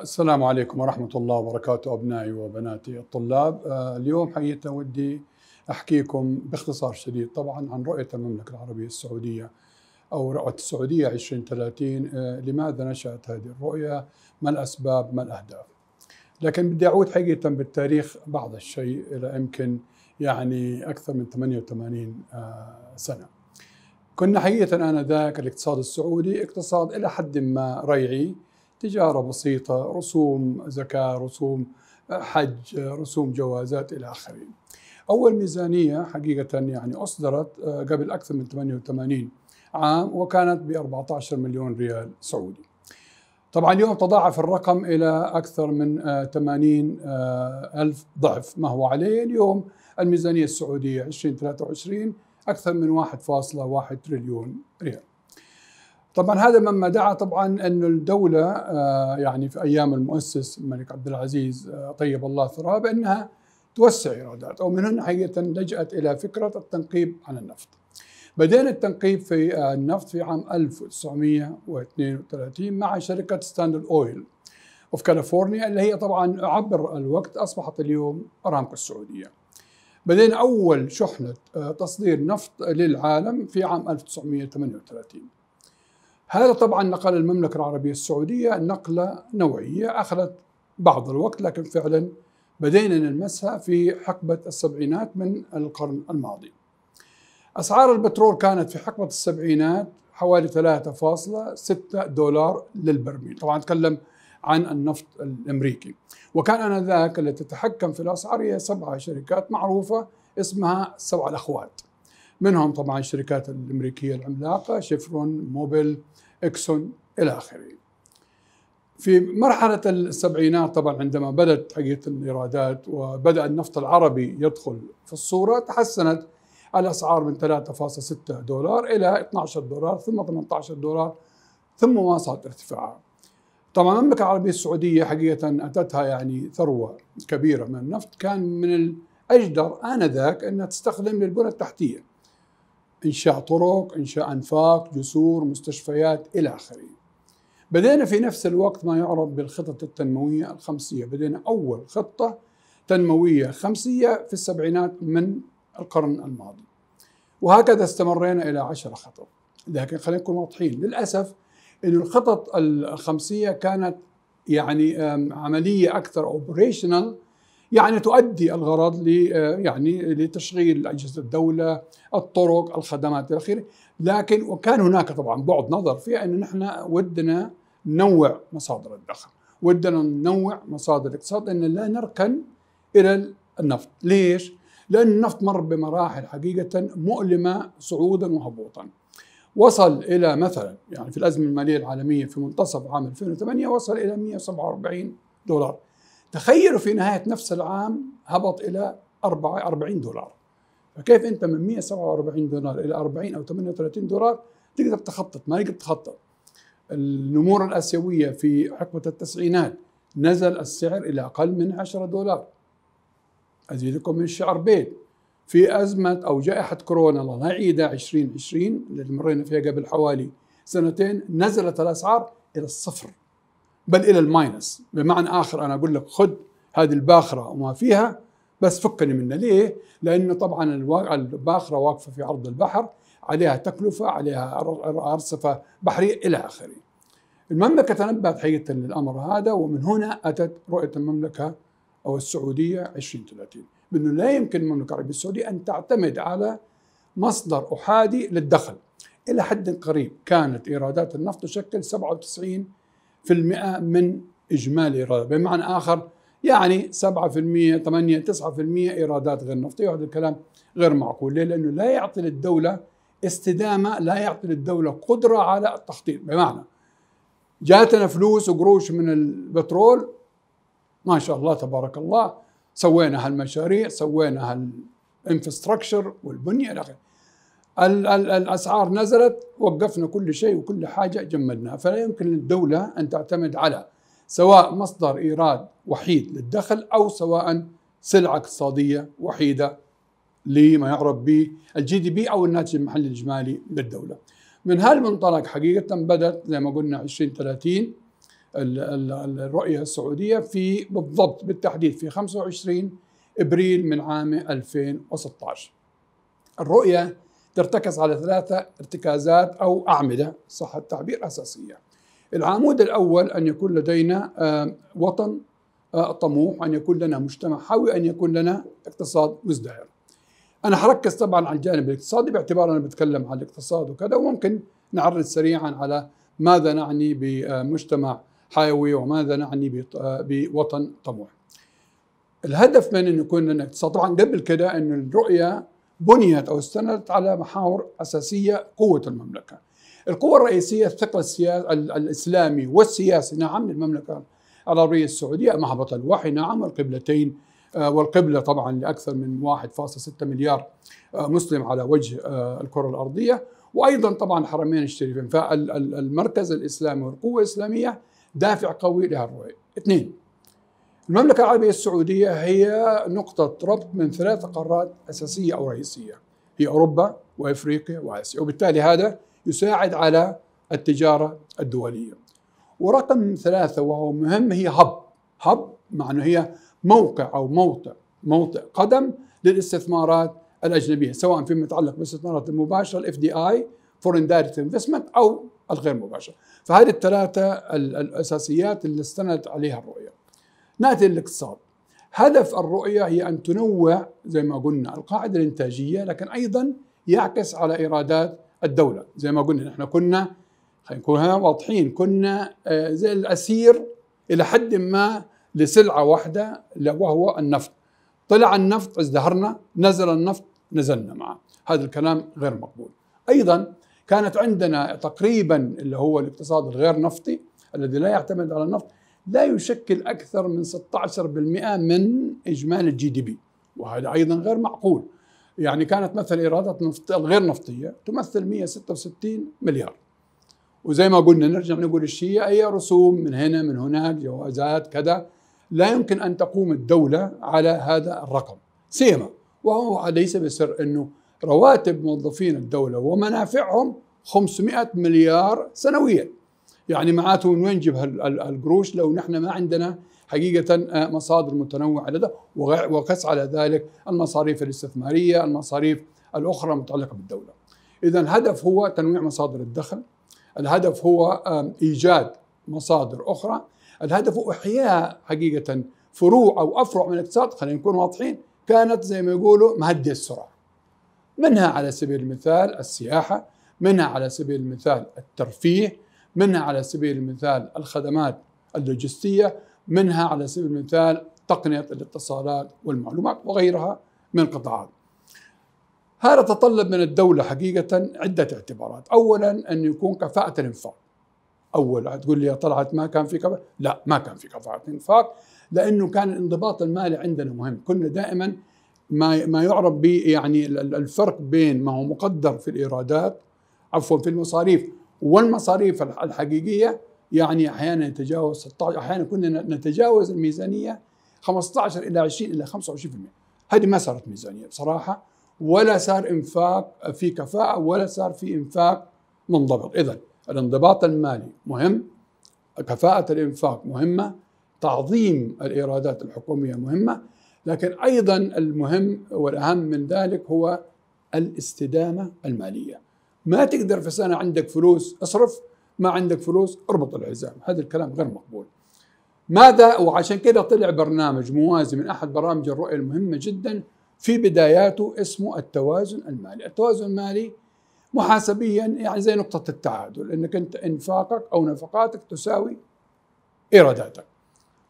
السلام عليكم ورحمة الله وبركاته أبنائي وبناتي الطلاب آه، اليوم حقيقة ودي أحكيكم باختصار شديد طبعا عن رؤية المملكة العربية السعودية أو رؤية السعودية 2030 آه، لماذا نشأت هذه الرؤية ما الأسباب ما الأهداف لكن بدي أعود حقيقة بالتاريخ بعض الشيء إلى يمكن يعني أكثر من 88 آه، سنة كنا حقيقة آنذاك الاقتصاد السعودي اقتصاد إلى حد ما ريعي تجاره بسيطه رسوم زكاه رسوم حج رسوم جوازات الى اخره اول ميزانيه حقيقه يعني اصدرت آه، قبل اكثر من 88 عام وكانت ب 14 مليون ريال سعودي طبعا اليوم تضاعف الرقم إلى أكثر من 80 آه، آه، ألف ضعف ما هو عليه اليوم الميزانية السعودية 2023 أكثر من 1.1 تريليون ريال طبعا هذا مما دعا طبعا أن الدولة آه، يعني في أيام المؤسس الملك عبد العزيز آه، طيب الله ثراه بأنها توسع إيرادات ومن هنا حقيقة لجأت إلى فكرة التنقيب عن النفط بدأنا التنقيب في آه، النفط في عام 1932 مع شركة ستاندرد أويل اوف كاليفورنيا اللي هي طبعا عبر الوقت اصبحت اليوم ارامكو السعوديه. بدينا اول شحنه تصدير نفط للعالم في عام 1938. هذا طبعا نقل المملكة العربية السعودية نقلة نوعية أخذت بعض الوقت لكن فعلا بدينا نلمسها في حقبة السبعينات من القرن الماضي أسعار البترول كانت في حقبة السبعينات حوالي 3.6 دولار للبرميل طبعا أتكلم عن النفط الأمريكي وكان آنذاك التي تتحكم في الأسعار هي سبعة شركات معروفة اسمها سبعة الأخوات منهم طبعا الشركات الامريكيه العملاقه شفرون موبل اكسون الى اخره في مرحلة السبعينات طبعا عندما بدأت حقيقة الإيرادات وبدأ النفط العربي يدخل في الصورة تحسنت الأسعار من 3.6 دولار إلى 12 دولار ثم 18 دولار ثم ما صارت ارتفاعها طبعا المملكة العربية السعودية حقيقة أتتها يعني ثروة كبيرة من النفط كان من الأجدر آنذاك أنها تستخدم للبنى التحتية انشاء طرق انشاء انفاق جسور مستشفيات الى اخره بدأنا في نفس الوقت ما يعرف بالخطط التنموية الخمسية بدأنا أول خطة تنموية خمسية في السبعينات من القرن الماضي وهكذا استمرينا إلى عشر خطط لكن خلينا نكون واضحين للأسف أن الخطط الخمسية كانت يعني عملية أكثر أوبريشنال يعني تؤدي الغرض ل آه، يعني لتشغيل اجهزه الدوله، الطرق، الخدمات الى اخره، لكن وكان هناك طبعا بعد نظر في ان نحن ودنا ننوع مصادر الدخل، ودنا ننوع مصادر الاقتصاد ان لا نركن الى النفط، ليش؟ لان النفط مر بمراحل حقيقه مؤلمه صعودا وهبوطا. وصل الى مثلا يعني في الازمه الماليه العالميه في منتصف عام 2008 وصل الى 147 دولار تخيلوا في نهاية نفس العام هبط إلى 40 دولار فكيف أنت من 147 دولار إلى 40 أو 38 دولار تقدر تخطط ما يقدر تخطط النمور الآسيوية في حقبة التسعينات نزل السعر إلى أقل من 10 دولار أزيدكم من شعر بيت في أزمة أو جائحة كورونا الله لا يعيدها 2020 اللي مرينا فيها قبل حوالي سنتين نزلت الأسعار إلى الصفر بل الى الماينس بمعنى اخر انا اقول لك خذ هذه الباخره وما فيها بس فكني منها ليه؟ لانه طبعا الباخره واقفه في عرض البحر عليها تكلفه عليها ارصفه بحريه الى اخره. المملكه تنبهت حقيقه للامر هذا ومن هنا اتت رؤيه المملكه او السعوديه 2030 بانه لا يمكن المملكه العربيه السعوديه ان تعتمد على مصدر احادي للدخل الى حد قريب كانت ايرادات النفط تشكل 97 في المئة من إجمالي إيرادات بمعنى آخر يعني 7% 8 9% إيرادات غير نفطية وهذا الكلام غير معقول ليه؟ لأنه لا يعطي للدولة استدامة لا يعطي للدولة قدرة على التخطيط بمعنى جاتنا فلوس وقروش من البترول ما شاء الله تبارك الله سوينا هالمشاريع سوينا هالانفستراكشر والبنية إلى آخره الأسعار نزلت وقفنا كل شيء وكل حاجة جمدناها فلا يمكن للدولة أن تعتمد على سواء مصدر إيراد وحيد للدخل أو سواء سلعة اقتصادية وحيدة لما يعرف به الجي دي بي أو الناتج المحلي الإجمالي للدولة من هالمنطلق حقيقة بدأت زي ما قلنا 2030 الرؤية السعودية في بالضبط بالتحديد في 25 إبريل من عام 2016 الرؤية ترتكز على ثلاثة ارتكازات أو أعمدة صح التعبير أساسية العمود الأول أن يكون لدينا وطن آه، طموح أن يكون لنا مجتمع حوي أن يكون لنا اقتصاد مزدهر أنا حركز طبعا على الجانب الاقتصادي باعتبار أنا بتكلم عن الاقتصاد وكذا وممكن نعرض سريعا على ماذا نعني بمجتمع حيوي وماذا نعني آه، بوطن طموح الهدف من أن يكون لنا اقتصاد طبعا قبل كده أن الرؤية بنيت أو استندت على محاور أساسية قوة المملكة القوة الرئيسية الثقل الإسلامي والسياسي نعم للمملكة العربية السعودية مهبط الوحي نعم القبلتين آه، والقبلة طبعا لأكثر من 1.6 مليار آه، مسلم على وجه آه، الكرة الأرضية وأيضا طبعا الحرمين الشريفين فالمركز الإسلامي والقوة الإسلامية دافع قوي الرؤيه. اثنين المملكة العربية السعودية هي نقطة ربط من ثلاث قارات أساسية أو رئيسية هي أوروبا وأفريقيا وآسيا وبالتالي هذا يساعد على التجارة الدولية ورقم ثلاثة وهو مهم هي هب هب مع أنه هي موقع أو موطئ موطئ قدم للاستثمارات الأجنبية سواء فيما يتعلق بالاستثمارات المباشرة الاف دي اي فورين دايركت انفستمنت أو الغير مباشرة فهذه الثلاثة الأساسيات اللي استندت عليها الرؤية ناتي للاقتصاد هدف الرؤية هي أن تنوع زي ما قلنا القاعدة الإنتاجية لكن أيضا يعكس على إيرادات الدولة زي ما قلنا نحن كنا خلينا نكون واضحين كنا آه، زي الأسير إلى حد ما لسلعة واحدة وهو النفط طلع النفط ازدهرنا نزل النفط نزلنا معه هذا الكلام غير مقبول أيضا كانت عندنا تقريبا اللي هو الاقتصاد الغير نفطي الذي لا يعتمد على النفط لا يشكل أكثر من 16% من إجمالي الجي دي بي وهذا أيضا غير معقول يعني كانت مثل إيرادات نفط الغير نفطية تمثل 166 مليار وزي ما قلنا نرجع نقول الشيء أي رسوم من هنا من هناك جوازات كذا لا يمكن أن تقوم الدولة على هذا الرقم سيما وهو ليس بسر أنه رواتب موظفين الدولة ومنافعهم 500 مليار سنويا يعني معناته من وين نجيب هالقروش لو نحن ما عندنا حقيقة آه، مصادر متنوعة لدى وقس على ذلك المصاريف الاستثمارية المصاريف الأخرى المتعلقة بالدولة إذا الهدف هو تنويع مصادر الدخل الهدف هو إيجاد مصادر أخرى الهدف هو إحياء حقيقة فروع أو أفرع من الاقتصاد خلينا نكون واضحين كانت زي ما يقولوا مهدية السرعة منها على سبيل المثال السياحة منها على سبيل المثال الترفيه منها على سبيل المثال الخدمات اللوجستية منها على سبيل المثال تقنية الاتصالات والمعلومات وغيرها من القطاعات هذا تطلب من الدولة حقيقة عدة اعتبارات أولا أن يكون كفاءة الإنفاق أولا تقول لي طلعت ما كان في كفاءة لا ما كان في كفاءة إنفاق لأنه كان الانضباط المالي عندنا مهم كنا دائما ما ما يعرف ب يعني الفرق بين ما هو مقدر في الإيرادات عفوا في المصاريف والمصاريف الحقيقيه يعني احيانا نتجاوز 16 احيانا كنا نتجاوز الميزانيه 15 الى 20 الى 25% هذه ما صارت ميزانيه بصراحه ولا صار انفاق في كفاءه ولا صار في انفاق منضبط اذا الانضباط المالي مهم كفاءه الانفاق مهمه تعظيم الايرادات الحكوميه مهمه لكن ايضا المهم والاهم من ذلك هو الاستدامه الماليه ما تقدر في سنه عندك فلوس اصرف ما عندك فلوس اربط الحزام هذا الكلام غير مقبول ماذا وعشان كذا طلع برنامج موازي من احد برامج الرؤيه المهمه جدا في بداياته اسمه التوازن المالي التوازن المالي محاسبيا يعني زي نقطة التعادل انك انت انفاقك او نفقاتك تساوي ايراداتك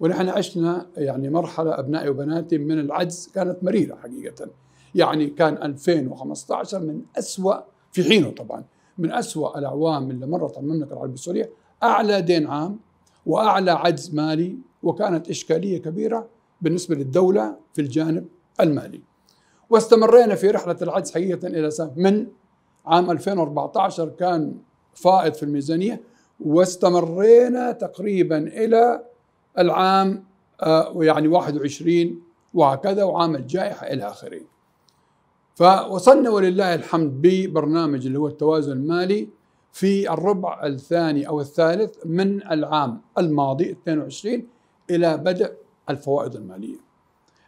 ونحن عشنا يعني مرحلة ابنائي وبناتي من العجز كانت مريرة حقيقة يعني كان 2015 من أسوأ في حينه طبعا من أسوأ الأعوام اللي مرت على المملكة العربية السورية أعلى دين عام وأعلى عجز مالي وكانت إشكالية كبيرة بالنسبة للدولة في الجانب المالي واستمرينا في رحلة العجز حقيقة إلى سنة من عام 2014 كان فائض في الميزانية واستمرينا تقريبا إلى العام آه، يعني 21 وهكذا وعام الجائحة إلى آخره فوصلنا ولله الحمد ببرنامج اللي هو التوازن المالي في الربع الثاني او الثالث من العام الماضي 22 الى بدء الفوائض الماليه.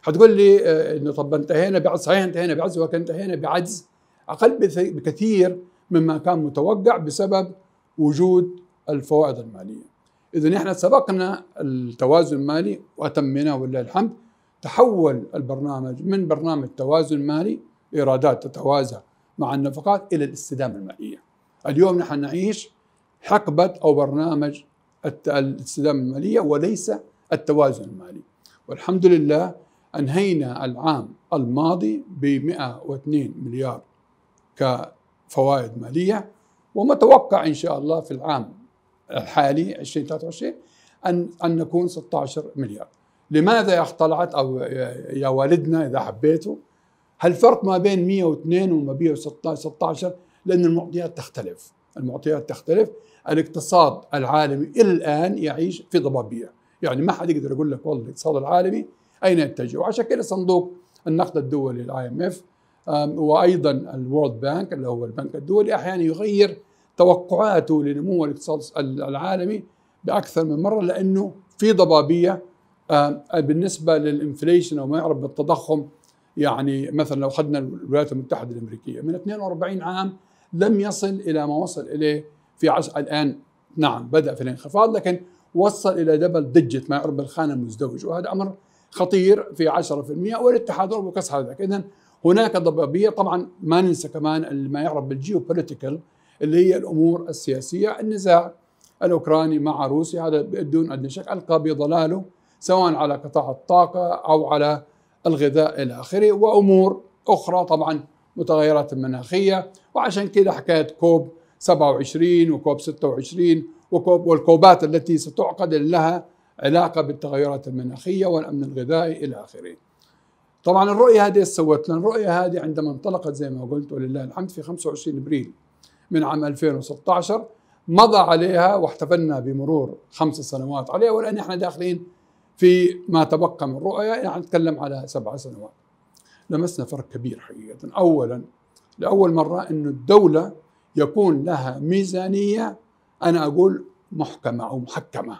حتقول لي آه، انه طب انتهينا بعجز صحيح انتهينا بعجز ولكن انتهينا بعجز اقل بكثير مما كان متوقع بسبب وجود الفوائض الماليه. اذا احنا سبقنا التوازن المالي واتميناه ولله الحمد تحول البرنامج من برنامج توازن مالي إيرادات تتوازى مع النفقات إلى الاستدامة المالية اليوم نحن نعيش حقبة أو برنامج الاستدامة المالية وليس التوازن المالي والحمد لله أنهينا العام الماضي ب 102 مليار كفوائد مالية ومتوقع إن شاء الله في العام الحالي 2023 أن أن نكون 16 مليار لماذا يا اختلعت أو يا والدنا إذا حبيتوا هل فرق ما بين 102 وما بين 16 لأن المعطيات تختلف المعطيات تختلف الاقتصاد العالمي إلى الآن يعيش في ضبابية يعني ما حد يقدر يقول لك والله الاقتصاد العالمي أين يتجه وعشان كذا صندوق النقد الدولي الاي ام اف وايضا الورد بانك اللي هو البنك الدولي احيانا يغير توقعاته لنمو الاقتصاد العالمي باكثر من مره لانه في ضبابيه بالنسبه للانفليشن او ما يعرف بالتضخم يعني مثلا لو اخذنا الولايات المتحده الامريكيه من 42 عام لم يصل الى ما وصل اليه في عصر الان نعم بدا في الانخفاض لكن وصل الى دبل دجت ما يعرف بالخانه المزدوج وهذا امر خطير في 10% والاتحاد الاوروبي كسر ذلك اذا هناك ضبابيه طبعا ما ننسى كمان ما يعرف بالجيوبوليتيكال اللي هي الامور السياسيه النزاع الاوكراني مع روسيا هذا بدون ادنى شك القى بضلاله سواء على قطاع الطاقه او على الغذاء إلى آخره وأمور أخرى طبعا متغيرات مناخية وعشان كده حكاية كوب 27 وكوب 26 وكوب والكوبات التي ستعقد لها علاقة بالتغيرات المناخية والأمن الغذائي إلى آخره طبعا الرؤية هذه سوت لنا الرؤية هذه عندما انطلقت زي ما قلت ولله الحمد في 25 ابريل من عام 2016 مضى عليها واحتفلنا بمرور خمس سنوات عليها والان احنا داخلين في ما تبقى من رؤيا يعني نتكلم على سبع سنوات لمسنا فرق كبير حقيقة أولا لأول مرة أن الدولة يكون لها ميزانية أنا أقول محكمة أو محكمة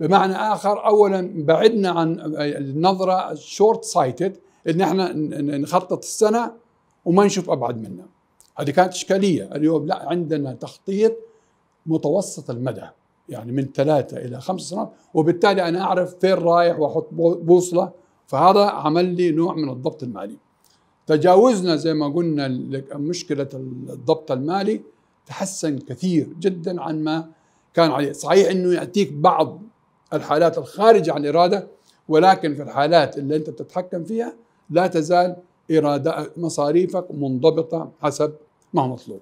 بمعنى آخر أولا بعدنا عن النظرة الشورت سايتد أن احنا نخطط السنة وما نشوف أبعد منها هذه كانت إشكالية اليوم لا عندنا تخطيط متوسط المدى يعني من ثلاثة إلى خمس سنوات وبالتالي أنا أعرف فين رايح وأحط بوصلة فهذا عمل لي نوع من الضبط المالي تجاوزنا زي ما قلنا مشكلة الضبط المالي تحسن كثير جدا عن ما كان عليه صحيح أنه يأتيك بعض الحالات الخارجة عن الإرادة ولكن في الحالات اللي أنت بتتحكم فيها لا تزال إرادة مصاريفك منضبطة حسب ما هو مطلوب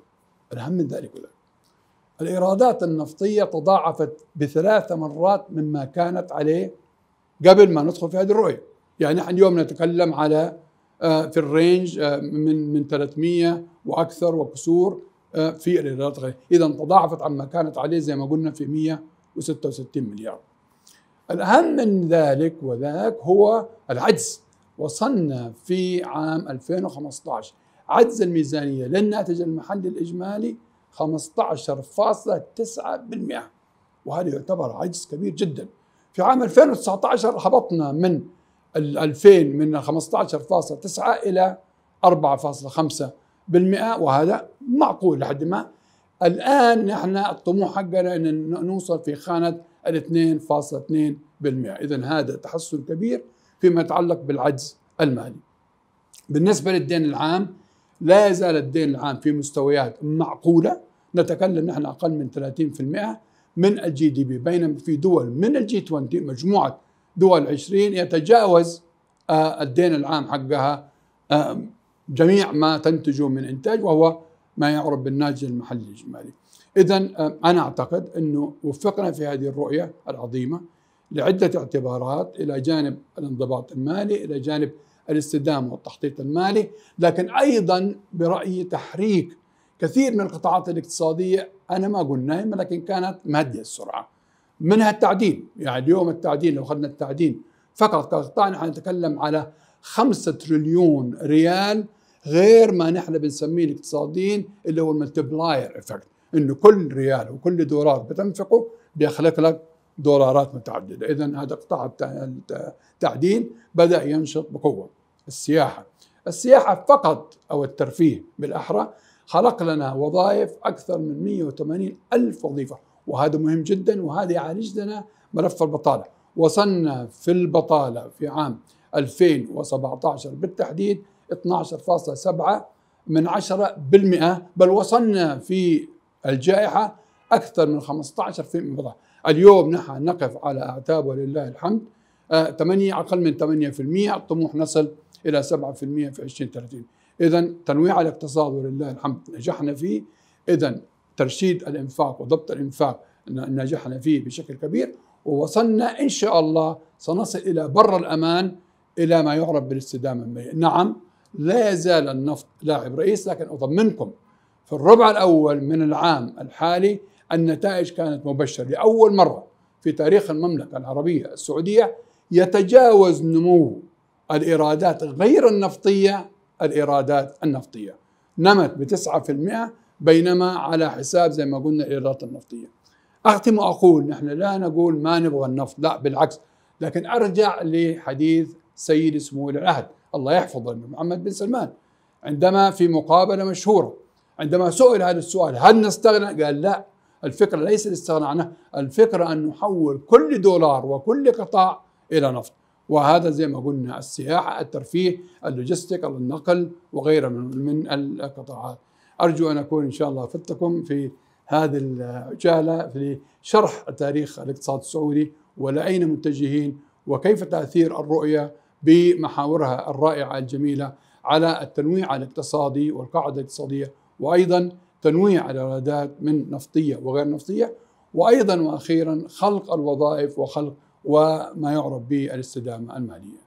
الأهم من ذلك ولك. الإيرادات النفطية تضاعفت بثلاث مرات مما كانت عليه قبل ما ندخل في هذه الرؤية يعني نحن اليوم نتكلم على آه، في الرينج آه، من من 300 واكثر وكسور آه، في الايرادات غير اذا تضاعفت عما كانت عليه زي ما قلنا في 166 مليار الاهم من ذلك وذاك هو العجز وصلنا في عام 2015 عجز الميزانيه للناتج المحلي الاجمالي 15.9% وهذا يعتبر عجز كبير جدا في عام 2019 هبطنا من 2000 من 15.9 إلى 4.5% وهذا معقول لحد ما الآن نحن الطموح حقنا أن نوصل في خانة ال 2.2% إذا هذا تحسن كبير فيما يتعلق بالعجز المالي بالنسبة للدين العام لا يزال الدين العام في مستويات معقوله نتكلم نحن اقل من 30% من الجي دي بي بينما في دول من الجي 20 مجموعه دول 20 يتجاوز آه، الدين العام حقها جميع ما تنتجه من انتاج وهو ما يعرف بالناتج المحلي الاجمالي. اذا آه، انا اعتقد انه وفقنا في هذه الرؤيه العظيمه لعده اعتبارات الى جانب الانضباط المالي الى جانب الاستدامه والتخطيط المالي، لكن ايضا برايي تحريك كثير من القطاعات الاقتصاديه انا ما اقول نايمه لكن كانت ماديه السرعه. منها التعدين، يعني اليوم التعدين لو اخذنا التعدين فقط كقطاع نحن نتكلم على 5 تريليون ريال غير ما نحن بنسميه الاقتصاديين اللي هو الملتبلاير افكت، انه كل ريال وكل دولار بتنفقه بيخلق لك دولارات متعدده، اذا هذا قطاع التعدين بدا ينشط بقوه. السياحة السياحة فقط أو الترفيه بالأحرى خلق لنا وظائف أكثر من 180 ألف وظيفة وهذا مهم جدا وهذا يعالج لنا ملف البطالة وصلنا في البطالة في عام 2017 بالتحديد 12.7 من 10% بل وصلنا في الجائحة أكثر من 15% في بضع. اليوم نحن نقف على أعتاب ولله الحمد 8 آه، أقل من 8% الطموح نصل إلى 7% في 2030 إذا تنويع الاقتصاد ولله الحمد نجحنا فيه إذا ترشيد الإنفاق وضبط الإنفاق نجحنا فيه بشكل كبير ووصلنا إن شاء الله سنصل إلى بر الأمان إلى ما يعرف بالاستدامة المالية نعم لا يزال النفط لاعب رئيس لكن أطمنكم في الربع الأول من العام الحالي النتائج كانت مبشرة لأول مرة في تاريخ المملكة العربية السعودية يتجاوز نمو الإيرادات غير النفطية الإيرادات النفطية نمت بتسعة في المئة بينما على حساب زي ما قلنا الإيرادات النفطية أختم وأقول نحن لا نقول ما نبغى النفط لا بالعكس لكن أرجع لحديث سيد سمو العهد الله يحفظه محمد بن سلمان عندما في مقابلة مشهورة عندما سئل هذا السؤال هل نستغنى قال لا الفكرة ليس الاستغناء عنه الفكرة أن نحول كل دولار وكل قطاع إلى نفط وهذا زي ما قلنا السياحة الترفيه اللوجستيك النقل وغيره من القطاعات أرجو أن أكون إن شاء الله فتكم في هذه الجالة في شرح تاريخ الاقتصاد السعودي ولأين متجهين وكيف تأثير الرؤية بمحاورها الرائعة الجميلة على التنويع الاقتصادي والقاعدة الاقتصادية وأيضا تنويع الإيرادات من نفطية وغير نفطية وأيضا وأخيرا خلق الوظائف وخلق وما يعرف بالاستدامه الماليه.